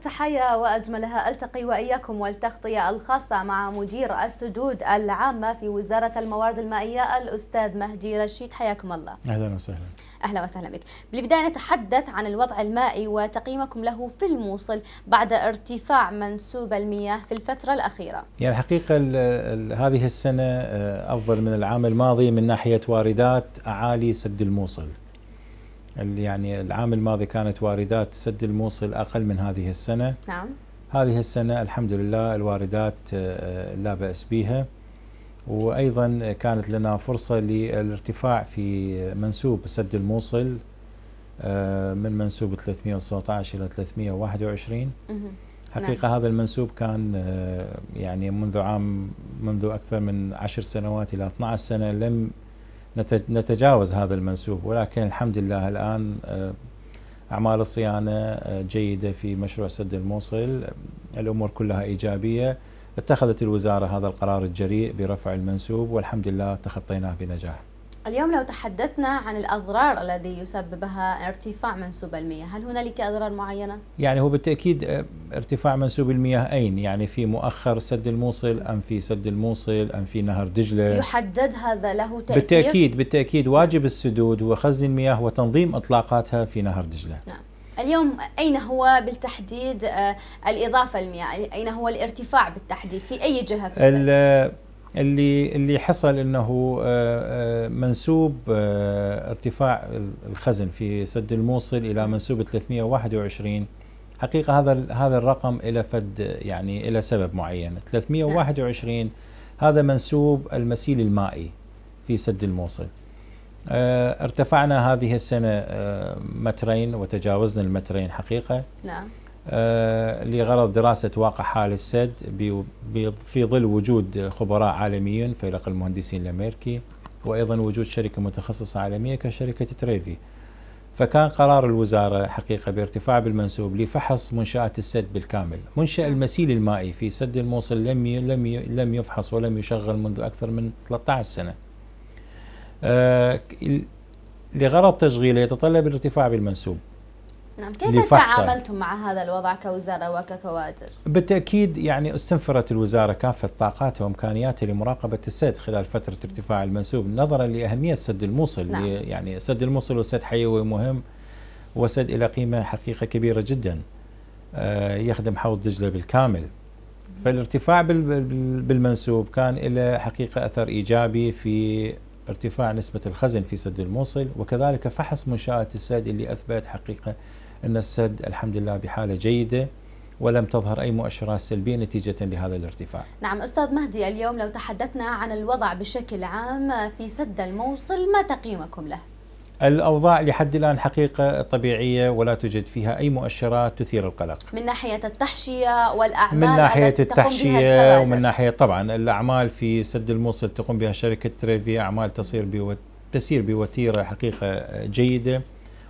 التحايا وأجملها ألتقي وإياكم والتغطية الخاصة مع مدير السدود العامة في وزارة الموارد المائية الأستاذ مهدي رشيد حياكم الله أهلا وسهلا أهلا وسهلا بك بالبداية نتحدث عن الوضع المائي وتقييمكم له في الموصل بعد ارتفاع منسوب المياه في الفترة الأخيرة يعني الحقيقة هذه السنة آه، أفضل من العام الماضي من ناحية واردات أعالي سد الموصل يعني العام الماضي كانت واردات سد الموصل اقل من هذه السنه نعم هذه السنه الحمد لله الواردات آه، لا باس بها وايضا كانت لنا فرصه للارتفاع في منسوب سد الموصل آه، من منسوب 319 الى 321 حقيقه نعم. هذا المنسوب كان آه، يعني منذ عام منذ اكثر من 10 سنوات الى 12 سنه لم نتجاوز هذا المنسوب ولكن الحمد لله الآن آه، أعمال الصيانة آه، جيدة في مشروع سد الموصل الأمور كلها إيجابية اتخذت الوزارة هذا القرار الجريء برفع المنسوب والحمد لله تخطيناه بنجاح اليوم لو تحدثنا عن الأضرار الذي يسببها ارتفاع منسوب المياه هل هنالك أضرار معينة؟ يعني هو بالتأكيد آه، ارتفاع منسوب المياه أين؟ يعني في مؤخر سد الموصل أم في سد الموصل أم في نهر دجلة؟ يحدد هذا له تأثير؟ بالتأكيد بالتأكيد واجب السدود هو خزن المياه وتنظيم إطلاقاتها في نهر دجلة نعم اليوم أين هو بالتحديد آه، الإضافة المياه؟ أين هو الارتفاع بالتحديد؟ في أي جهة في السد؟ اللي اللي حصل انه آه، آه، منسوب آه، ارتفاع الخزن في سد الموصل الى منسوب 321 حقيقه هذا هذا الرقم الى فد يعني الى سبب معين 321 هذا منسوب المسيل المائي في سد الموصل ارتفعنا هذه السنه مترين وتجاوزنا المترين حقيقه نعم آه، لغرض دراسة واقع حال السد في ظل وجود خبراء عالميين فريق المهندسين الأمريكي وأيضا وجود شركة متخصصة عالمية كشركة تريفي فكان قرار الوزارة حقيقة بارتفاع بالمنسوب لفحص منشآت السد بالكامل منشأ المسيل المائي في سد الموصل لم لم لم يفحص ولم يشغل منذ أكثر من 13 سنة آه، لغرض تشغيله يتطلب الارتفاع بالمنسوب نعم كيف تعاملتم مع هذا الوضع كوزارة وككوادر؟ بالتأكيد يعني استنفرت الوزارة كافة طاقاتها وإمكانياتها لمراقبة السد خلال فترة ارتفاع المنسوب نظرا لأهمية سد الموصل نعم. يعني سد الموصل وسد حيوي مهم وسد إلى قيمة حقيقة كبيرة جدا آه، يخدم حوض دجلة بالكامل فالارتفاع بالمنسوب كان له حقيقة أثر إيجابي في ارتفاع نسبة الخزن في سد الموصل وكذلك فحص منشآت السد اللي أثبت حقيقة أن السد الحمد لله بحالة جيدة ولم تظهر أي مؤشرات سلبية نتيجة لهذا الارتفاع نعم أستاذ مهدي اليوم لو تحدثنا عن الوضع بشكل عام في سد الموصل ما تقييمكم له؟ الأوضاع لحد الآن حقيقة طبيعية ولا توجد فيها أي مؤشرات تثير القلق من ناحية التحشية والأعمال من ناحية التحشية ومن ناحية طبعا الأعمال في سد الموصل تقوم بها شركة تريفي أعمال تصير بوتيرة تسير بوتيرة حقيقة جيدة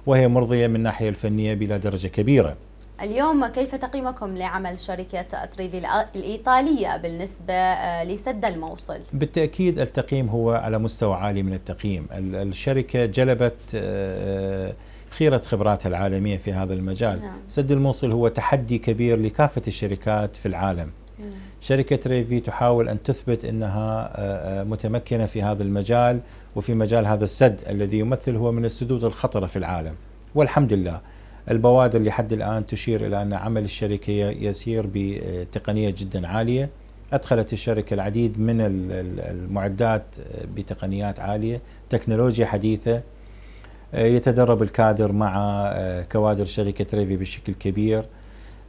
وهي مرضية من الناحية الفنية بلا درجة كبيرة اليوم كيف تقييمكم لعمل شركة تريفي الإيطالية بالنسبة آه، لسد الموصل؟ بالتأكيد التقييم هو على مستوى عالي من التقييم الشركة جلبت آه، خيرة خبراتها العالمية في هذا المجال نعم. سد الموصل هو تحدي كبير لكافة الشركات في العالم شركة ريفي تحاول أن تثبت أنها آه، آه، متمكنة في هذا المجال وفي مجال هذا السد الذي يمثل هو من السدود الخطرة في العالم والحمد لله البوادر لحد الآن تشير إلى أن عمل الشركة يسير بتقنية جدا عالية أدخلت الشركة العديد من المعدات آه، بتقنيات عالية تكنولوجيا حديثة يتدرب الكادر مع كوادر شركة ريفي بشكل كبير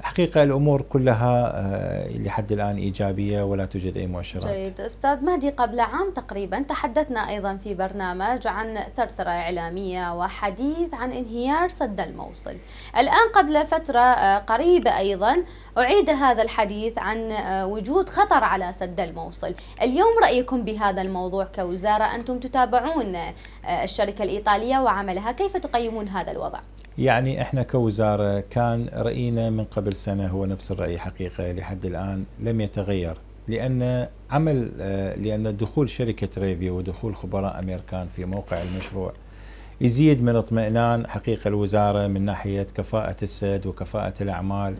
حقيقة الأمور كلها آه، لحد الآن إيجابية ولا توجد أي مؤشرات جيد أستاذ مهدي قبل عام تقريبا تحدثنا أيضا في برنامج عن ثرثرة إعلامية وحديث عن انهيار سد الموصل الآن قبل فترة آه، قريبة أيضا أعيد هذا الحديث عن آه، وجود خطر على سد الموصل اليوم رأيكم بهذا الموضوع كوزارة أنتم تتابعون الشركة الإيطالية وعملها كيف تقيمون هذا الوضع؟ يعني احنا كوزاره كان راينا من قبل سنه هو نفس الراي حقيقه لحد الان لم يتغير لان عمل آه، لان دخول شركه ريفيو ودخول خبراء امريكان في موقع المشروع يزيد من اطمئنان حقيقه الوزاره من ناحيه كفاءه السد وكفاءه الاعمال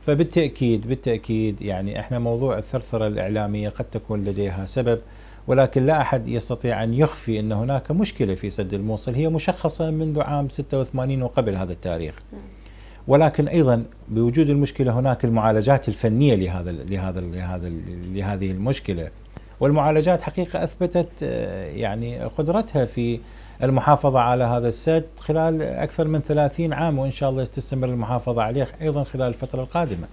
فبالتاكيد بالتاكيد يعني احنا موضوع الثرثره الاعلاميه قد تكون لديها سبب ولكن لا أحد يستطيع أن يخفي أن هناك مشكلة في سد الموصل هي مشخصة منذ عام 86 وقبل هذا التاريخ ولكن ايضا بوجود المشكله هناك المعالجات الفنيه لهذا لهذا لهذا لهذه المشكله والمعالجات حقيقه اثبتت آه، يعني قدرتها في المحافظه على هذا السد خلال اكثر من 30 عام وان شاء الله تستمر المحافظه عليه ايضا خلال الفتره القادمه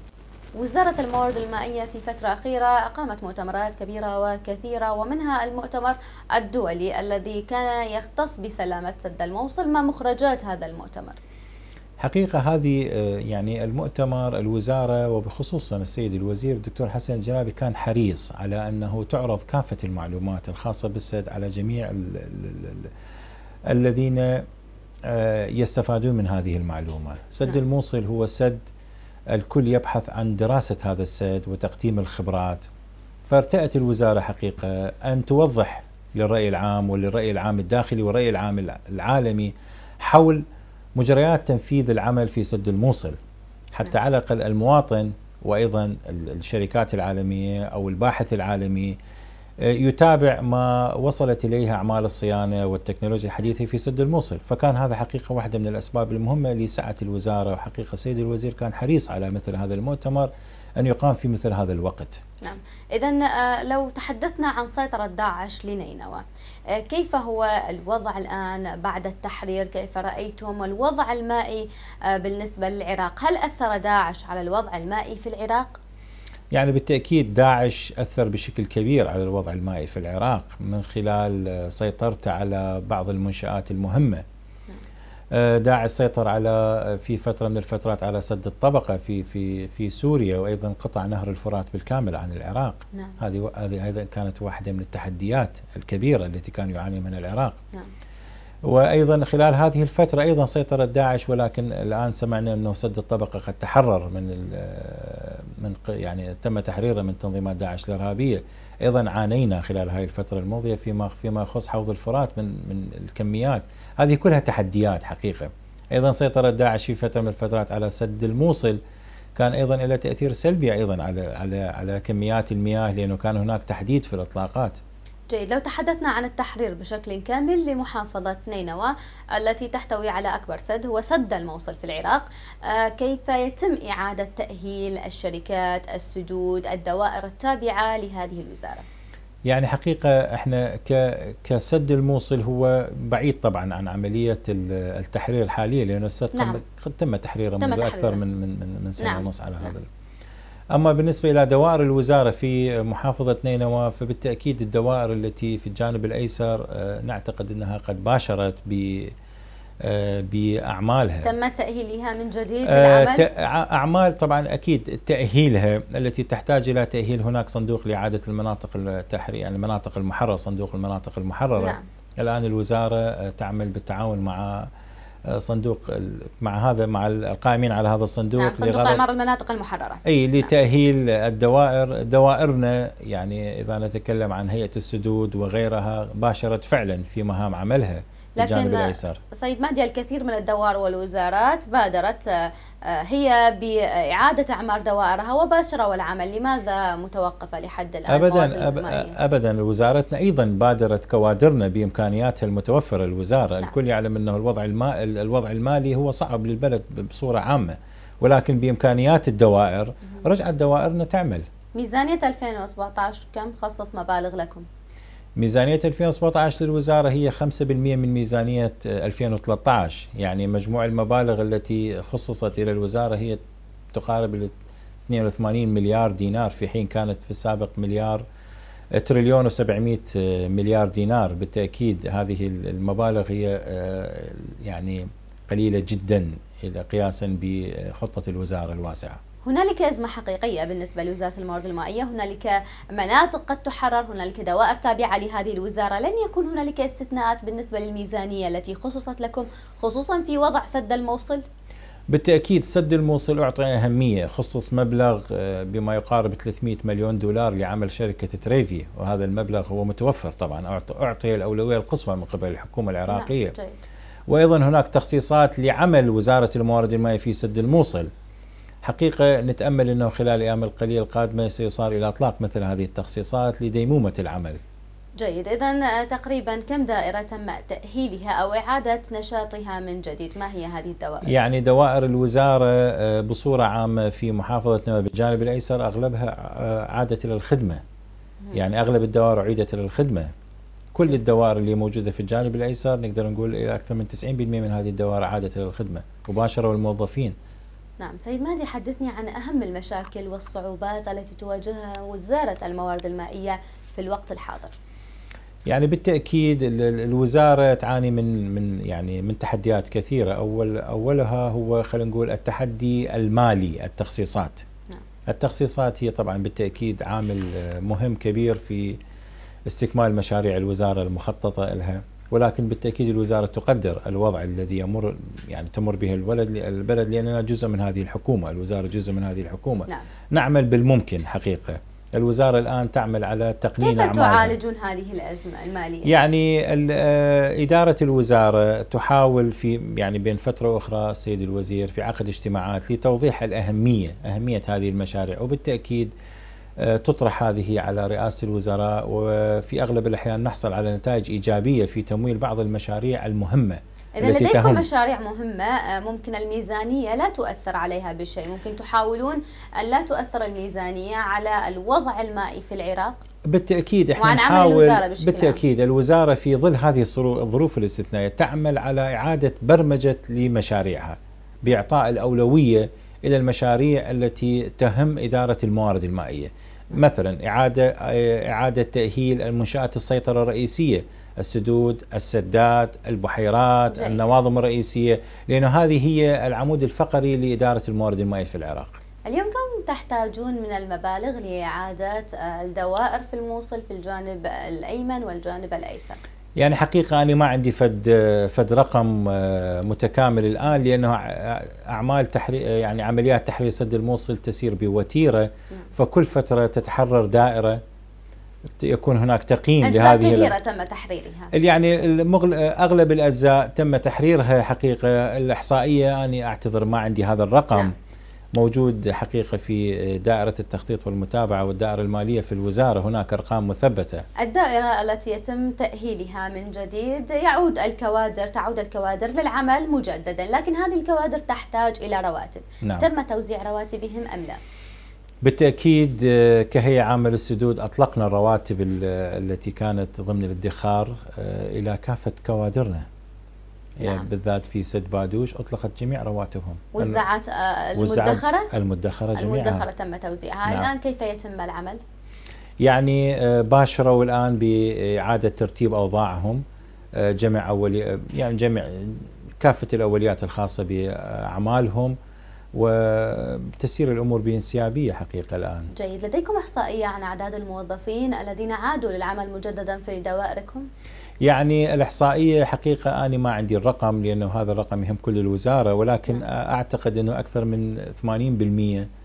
وزارة الموارد المائية في فترة أخيرة أقامت مؤتمرات كبيرة وكثيرة ومنها المؤتمر الدولي الذي كان يختص بسلامة سد الموصل ما مخرجات هذا المؤتمر حقيقة هذه آه، يعني المؤتمر الوزارة وبخصوصا السيد الوزير الدكتور حسن الجلابي كان حريص على أنه تعرض كافة المعلومات الخاصة بالسد على جميع ال ال الذين آه، يستفادون من هذه المعلومة سد نعم. الموصل هو سد الكل يبحث عن دراسة هذا السد وتقديم الخبرات فارتأت الوزارة حقيقة أن توضح للرأي العام وللرأي العام الداخلي والرأي العام العالمي حول مجريات تنفيذ العمل في سد الموصل حتى نعم. على الأقل المواطن وأيضا الشركات العالمية أو الباحث العالمي آه، يتابع ما وصلت اليه اعمال الصيانه والتكنولوجيا الحديثه في سد الموصل، فكان هذا حقيقه واحده من الاسباب المهمه لسعه الوزاره وحقيقه سيد الوزير كان حريص على مثل هذا المؤتمر ان يقام في مثل هذا الوقت. نعم، اذا آه، لو تحدثنا عن سيطره داعش لنينوى، آه، كيف هو الوضع الان بعد التحرير؟ كيف رايتم الوضع المائي بالنسبه للعراق؟ هل اثر داعش على الوضع المائي في العراق؟ يعني بالتأكيد داعش أثر بشكل كبير على الوضع المائي في العراق من خلال آه، سيطرته على بعض المنشآت المهمة آه، داعش سيطر على آه، في فترة من الفترات على سد الطبقة في في في سوريا وأيضا قطع نهر الفرات بالكامل عن العراق نعم. هذه هذه كانت واحدة من التحديات الكبيرة التي كان يعاني منها العراق نعم. وايضا خلال هذه الفتره ايضا سيطرت داعش ولكن الان سمعنا انه سد الطبقه قد تحرر من من يعني تم تحريره من تنظيمات داعش الارهابيه ايضا عانينا خلال هذه الفتره الماضيه فيما فيما يخص حوض الفرات من من الكميات هذه كلها تحديات حقيقه ايضا سيطر داعش في فتره من الفترات على سد الموصل كان ايضا له تاثير سلبي ايضا على على على كميات المياه لانه كان هناك تحديد في الاطلاقات جيد لو تحدثنا عن التحرير بشكل كامل لمحافظة نينوى التي تحتوي على أكبر سد هو سد الموصل في العراق آه، كيف يتم إعادة تأهيل الشركات السدود الدوائر التابعة لهذه الوزارة يعني حقيقة احنا كسد الموصل هو بعيد طبعا عن عملية التحرير الحالية لأنه السد نعم. قد تم تحريره منذ تحرير. أكثر من من من سنة نعم. ونص على نعم. أما بالنسبة إلى دوائر الوزارة في محافظة نينوى فبالتأكيد الدوائر التي في الجانب الأيسر آه، نعتقد أنها قد باشرت ب آه، بأعمالها تم تأهيلها من جديد آه، للعمل؟ أعمال طبعا أكيد تأهيلها التي تحتاج إلى تأهيل هناك صندوق لإعادة المناطق التحرير يعني المناطق المحررة صندوق المناطق المحررة نعم. الآن الوزارة تعمل بالتعاون مع صندوق مع هذا مع القائمين على هذا الصندوق نعم صندوق اعمار المناطق المحرره اي لتاهيل الدوائر دوائرنا يعني اذا نتكلم عن هيئه السدود وغيرها باشرت فعلا في مهام عملها لكن سيد مهدي الكثير من الدوائر والوزارات بادرت آه، هي بإعادة أعمار دوائرها وباشرة والعمل لماذا متوقفة لحد الآن أبدا أبدا وزارتنا أيضا بادرت كوادرنا بإمكانياتها المتوفرة الوزارة نعم. الكل يعلم أنه الوضع, الما الوضع المالي هو صعب للبلد بصورة عامة ولكن بإمكانيات الدوائر رجعت دوائرنا تعمل ميزانية 2017 كم خصص مبالغ لكم؟ ميزانية 2017 للوزارة هي 5% من ميزانية 2013 يعني مجموع المبالغ التي خصصت إلى الوزارة هي تقارب ال 82 مليار دينار في حين كانت في السابق مليار تريليون و700 مليار دينار بالتأكيد هذه المبالغ هي آه، يعني قليلة جدا قياسا بخطة الوزارة الواسعة هنالك أزمة حقيقية بالنسبة لوزارة الموارد المائية هنالك مناطق قد تحرر هنالك دوائر تابعة لهذه الوزارة لن يكون هنالك استثناءات بالنسبة للميزانية التي خصصت لكم خصوصا في وضع سد الموصل بالتأكيد سد الموصل أعطي أهمية خصص مبلغ آه، بما يقارب 300 مليون دولار لعمل شركة تريفي وهذا المبلغ هو متوفر طبعا أعطي الأولوية القصوى من قبل الحكومة نعم، العراقية نعم. وأيضا هناك تخصيصات لعمل وزارة الموارد المائية في سد الموصل حقيقة نتأمل أنه خلال الأيام القليلة القادمة سيصار إلى إطلاق مثل هذه التخصيصات لديمومة العمل جيد إذا آه، تقريبا كم دائرة تم تأهيلها أو إعادة نشاطها من جديد ما هي هذه الدوائر؟ يعني دوائر الوزارة آه، بصورة عامة في محافظة نوى بالجانب الأيسر أغلبها آه، عادت إلى الخدمة يعني أغلب الدوائر عيدت إلى الخدمة كل الدوائر اللي موجودة في الجانب الأيسر نقدر نقول إلى أكثر من 90% من هذه الدوائر عادت إلى الخدمة مباشرة والموظفين نعم سيد مهدي حدثني عن أهم المشاكل والصعوبات التي تواجهها وزارة الموارد المائية في الوقت الحاضر يعني بالتاكيد الوزاره تعاني من من يعني من تحديات كثيره اول اولها هو خلينا نقول التحدي المالي التخصيصات نعم. التخصيصات هي طبعا بالتاكيد عامل مهم كبير في استكمال مشاريع الوزاره المخططه لها ولكن بالتاكيد الوزاره تقدر الوضع الذي يمر يعني تمر به الولد البلد لاننا جزء من هذه الحكومه، الوزاره جزء من هذه الحكومه. نعم. نعمل بالممكن حقيقه. الوزارة الآن تعمل على تقنين كيف أعمالها. تعالجون هذه الأزمة المالية؟ يعني آه، إدارة الوزارة تحاول في يعني بين فترة وأخرى السيد الوزير في عقد اجتماعات لتوضيح الأهمية أهمية هذه المشاريع وبالتأكيد تطرح هذه على رئاسة الوزراء وفي أغلب الأحيان نحصل على نتائج إيجابية في تمويل بعض المشاريع المهمة إذا لديكم تهم. مشاريع مهمة آه، ممكن الميزانية لا تؤثر عليها بشيء ممكن تحاولون أن لا تؤثر الميزانية على الوضع المائي في العراق بالتأكيد احنا وعن نحاول عمل الوزارة بشكل بالتأكيد الوزارة في ظل هذه الظروف الاستثنائية تعمل على إعادة برمجة لمشاريعها بإعطاء الأولوية إلى المشاريع التي تهم إدارة الموارد المائية مثلا إعادة إعادة تأهيل المنشآت السيطرة الرئيسية السدود، السدات، البحيرات، جاي. النواظم الرئيسية لأنه هذه هي العمود الفقري لإدارة الموارد المائية في العراق اليوم كم تحتاجون من المبالغ لإعادة الدوائر في الموصل في الجانب الأيمن والجانب الأيسر؟ يعني حقيقة أنا ما عندي فد فد رقم آه، متكامل الآن لأنه أعمال تحري يعني عمليات تحرير سد الموصل تسير بوتيرة نعم. فكل فترة تتحرر دائرة يكون هناك تقييم أجزاء لهذه كبيرة تم تحريرها يعني المغل... أغلب الأجزاء تم تحريرها حقيقة الإحصائية أنا أعتذر ما عندي هذا الرقم نعم. موجود حقيقه في دائره التخطيط والمتابعه والدائره الماليه في الوزاره هناك ارقام مثبته. الدائره التي يتم تاهيلها من جديد يعود الكوادر تعود الكوادر للعمل مجددا، لكن هذه الكوادر تحتاج الى رواتب. نعم. تم توزيع رواتبهم ام لا؟ بالتاكيد آه، كهيئه عامه للسدود اطلقنا الرواتب التي كانت ضمن الادخار آه، الى كافه كوادرنا. يعني نعم. بالذات في سد بادوش أطلقت جميع رواتبهم وزعت آه، المدخرة؟ المدخرة جميعها المدخرة تم توزيعها نعم. الآن كيف يتم العمل؟ يعني آه، باشروا الآن بإعادة ترتيب أوضاعهم آه، جمع أولي يعني جمع كافة الأوليات الخاصة بأعمالهم وتسير الامور بانسيابيه حقيقه الان. جيد، لديكم احصائيه عن اعداد الموظفين الذين عادوا للعمل مجددا في دوائركم؟ يعني الإحصائية حقيقة أنا ما عندي الرقم لأنه هذا الرقم يهم كل الوزارة ولكن أعتقد أنه أكثر من 80%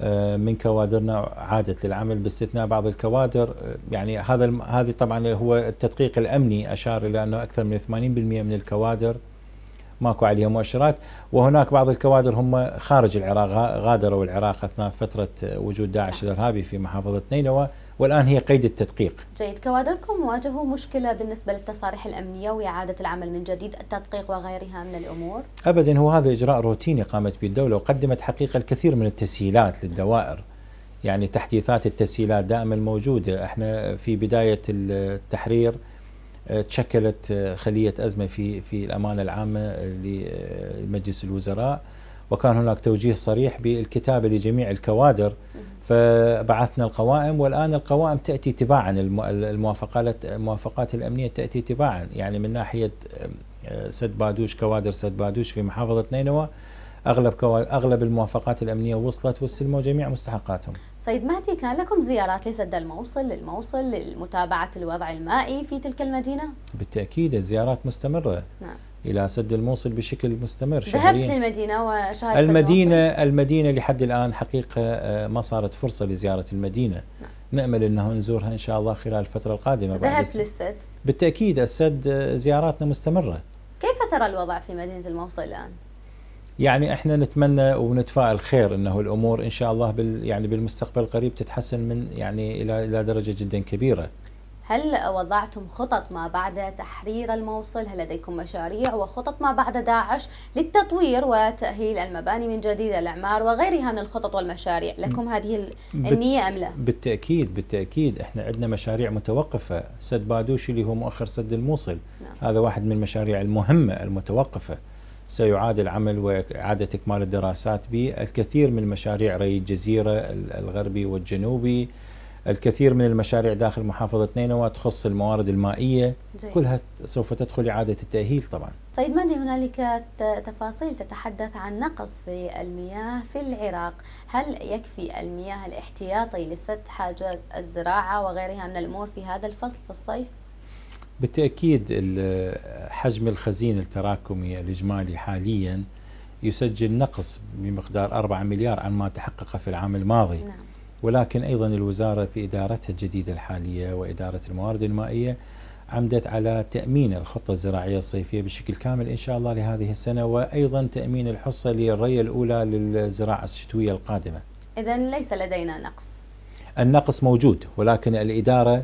آه، من كوادرنا عادت للعمل باستثناء بعض الكوادر آه، يعني هذا هذه طبعا هو التدقيق الامني اشار الى انه اكثر من 80% من الكوادر ماكو عليها مؤشرات وهناك بعض الكوادر هم خارج العراق غادروا العراق اثناء فتره وجود داعش الارهابي في محافظه نينوى والآن هي قيد التدقيق جيد كوادركم واجهوا مشكلة بالنسبة للتصاريح الأمنية وإعادة العمل من جديد التدقيق وغيرها من الأمور أبدا هو هذا إجراء روتيني قامت به الدولة وقدمت حقيقة الكثير من التسهيلات للدوائر يعني تحديثات التسهيلات دائما موجودة احنا في بداية التحرير آه، تشكلت آه، خلية أزمة في في الأمانة العامة لمجلس الوزراء وكان هناك توجيه صريح بالكتابة لجميع الكوادر فبعثنا القوائم والآن القوائم تأتي تباعا الموافقات, الموافقات الأمنية تأتي تباعا يعني من ناحية آه، سد بادوش كوادر سد بادوش في محافظة نينوى اغلب اغلب الموافقات الامنيه وصلت واستلموا جميع مستحقاتهم. سيد مهدي كان لكم زيارات لسد الموصل للموصل لمتابعه الوضع المائي في تلك المدينه؟ بالتاكيد الزيارات مستمره. نعم. الى سد الموصل بشكل مستمر ذهبت للمدينه وشاهدت المدينه الموصل. المدينه لحد الان حقيقه آه، ما صارت فرصه لزياره المدينه نعم. نامل انه نزورها ان شاء الله خلال الفتره القادمه ذهبت للسد بالتاكيد السد آه، زياراتنا مستمره كيف ترى الوضع في مدينه الموصل الان يعني احنا نتمنى ونتفائل خير انه الامور ان شاء الله بال يعني بالمستقبل القريب تتحسن من يعني الى الى درجه جدا كبيره هل وضعتم خطط ما بعد تحرير الموصل؟ هل لديكم مشاريع وخطط ما بعد داعش للتطوير وتأهيل المباني من جديد الإعمار وغيرها من الخطط والمشاريع لكم هذه النية أم لا؟ بالتأكيد بالتأكيد إحنا عندنا مشاريع متوقفة سد بادوشي اللي هو مؤخر سد الموصل نعم. هذا واحد من المشاريع المهمة المتوقفة سيعاد العمل وإعادة إكمال الدراسات به الكثير من مشاريع ري الجزيرة الغربي والجنوبي الكثير من المشاريع داخل محافظة نينوى تخص الموارد المائية جيد. كلها سوف تدخل إعادة التأهيل طبعا سيد طيب، مادي هنالك تفاصيل تتحدث عن نقص في المياه في العراق هل يكفي المياه الاحتياطي لسد حاجات الزراعة وغيرها من الأمور في هذا الفصل في الصيف؟ بالتأكيد حجم الخزين التراكمي الإجمالي حاليا يسجل نقص بمقدار 4 مليار عن ما تحقق في العام الماضي نعم. ولكن أيضا الوزارة في إدارتها الجديدة الحالية وإدارة الموارد المائية عمدت على تأمين الخطة الزراعية الصيفية بشكل كامل إن شاء الله لهذه السنة وأيضا تأمين الحصة للرية الأولى للزراعة الشتوية القادمة إذا ليس لدينا نقص النقص موجود ولكن الإدارة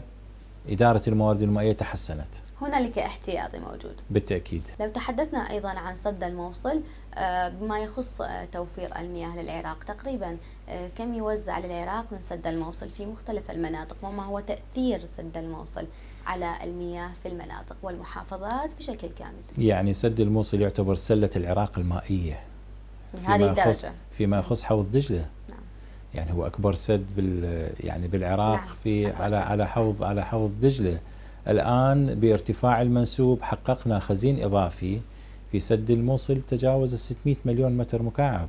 إدارة الموارد المائية تحسنت هنالك احتياطي موجود بالتأكيد لو تحدثنا أيضا عن سد الموصل آه، بما يخص آه، توفير المياه للعراق تقريبا آه، كم يوزع للعراق من سد الموصل في مختلف المناطق وما هو تأثير سد الموصل على المياه في المناطق والمحافظات بشكل كامل يعني سد الموصل يعتبر سلة العراق المائية هذه الدرجة فيما يخص حوض دجلة نعم. يعني هو أكبر سد بال يعني بالعراق نعم. في على سد. على حوض على حوض دجلة الآن بارتفاع المنسوب حققنا خزين إضافي في سد الموصل تجاوز 600 مليون متر مكعب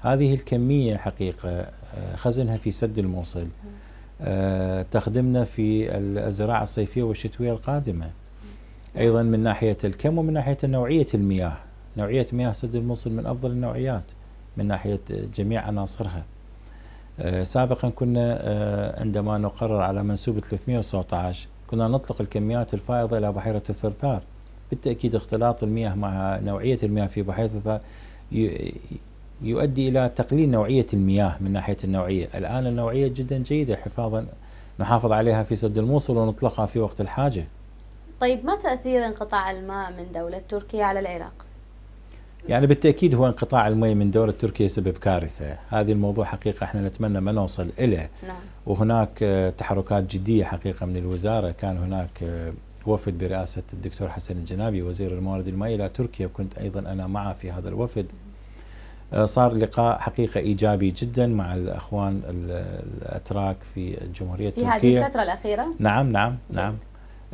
هذه الكمية حقيقة آه، خزنها في سد الموصل آه، تخدمنا في الزراعة الصيفية والشتوية القادمة أيضا من ناحية الكم ومن ناحية نوعية المياه نوعية مياه سد الموصل من أفضل النوعيات من ناحية جميع عناصرها آه، سابقا كنا عندما نقرر على منسوب 319 كنا نطلق الكميات الفائضة إلى بحيرة الثرثار بالتأكيد اختلاط المياه مع نوعية المياه في بحيرة الثرثار يؤدي إلى تقليل نوعية المياه من ناحية النوعية الآن النوعية جدا جيدة حفاظا نحافظ عليها في سد الموصل ونطلقها في وقت الحاجة طيب ما تأثير انقطاع الماء من دولة تركيا على العراق؟ يعني بالتاكيد هو انقطاع المي من دوله تركيا سبب كارثه، هذه الموضوع حقيقه احنا نتمنى ما نوصل اليه. نعم. وهناك آه، تحركات جديه حقيقه من الوزاره، كان هناك آه، وفد برئاسه الدكتور حسن الجنابي وزير الموارد المائيه الى تركيا وكنت ايضا انا معه في هذا الوفد. آه، صار لقاء حقيقه ايجابي جدا مع الاخوان الاتراك في الجمهوريه التركيه. في هذه الفتره الاخيره؟ نعم نعم نعم. جد.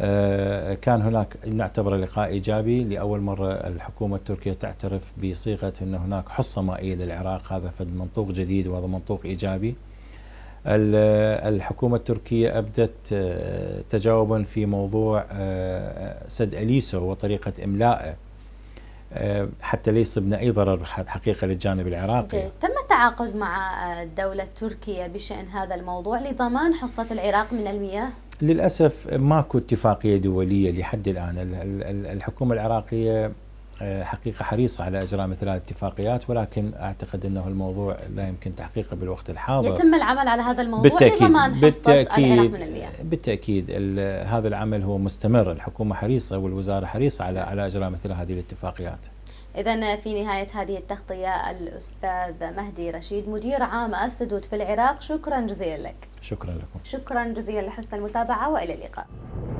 آه، كان هناك نعتبر لقاء ايجابي لاول مره الحكومه التركيه تعترف بصيغه ان هناك حصه مائيه للعراق هذا في منطوق جديد وهذا منطوق ايجابي. الحكومه التركيه ابدت آه، تجاوبا في موضوع آه، سد اليسو وطريقه املائه حتى ليس بنا اي ضرر حقيقه للجانب العراقي. جي. تم التعاقد مع الدوله التركيه بشان هذا الموضوع لضمان حصه العراق من المياه؟ للاسف ماكو اتفاقيه دوليه لحد الان الحكومه العراقيه آه، حقيقه حريصه على اجراء مثل هذه الاتفاقيات ولكن اعتقد انه الموضوع لا يمكن تحقيقه بالوقت الحاضر يتم العمل على هذا الموضوع بالتأكيد لضمان بالتأكيد من بالتاكيد هذا العمل هو مستمر الحكومه حريصه والوزاره حريصه على على اجراء مثل هذه الاتفاقيات إذا في نهاية هذه التغطية الأستاذ مهدي رشيد مدير عام السدود في العراق شكرا جزيلا لك شكرا لكم شكرا جزيلا لحسن المتابعة وإلى اللقاء